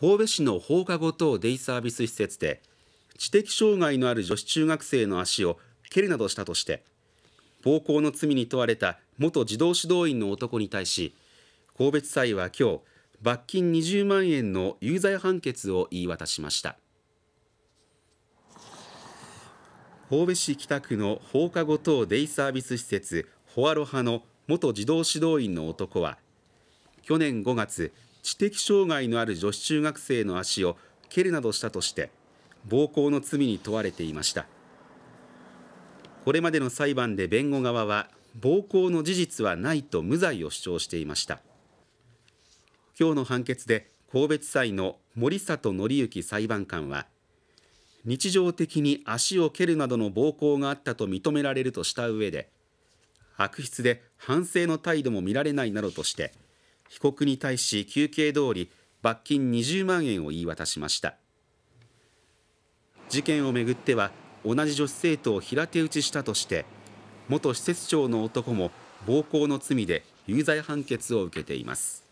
神戸市の放課後等デイサービス施設で知的障害のある女子中学生の足を蹴るなどしたとして暴行の罪に問われた元児童指導員の男に対し神戸地裁は今日罰金20万円の有罪判決を言い渡しました神戸市北区の放課後等デイサービス施設ホアロハの元児童指導員の男は去年5月知的障害のある女子中学生の足を蹴るなどしたとして暴行の罪に問われていましたこれまでの裁判で弁護側は暴行の事実はないと無罪を主張していました今日の判決で神戸地裁の森里則之裁判官は日常的に足を蹴るなどの暴行があったと認められるとした上で悪質で反省の態度も見られないなどとして被告に対し求刑通り罰金20万円を言い渡しました事件をめぐっては同じ女子生徒を平手打ちしたとして元施設長の男も暴行の罪で有罪判決を受けています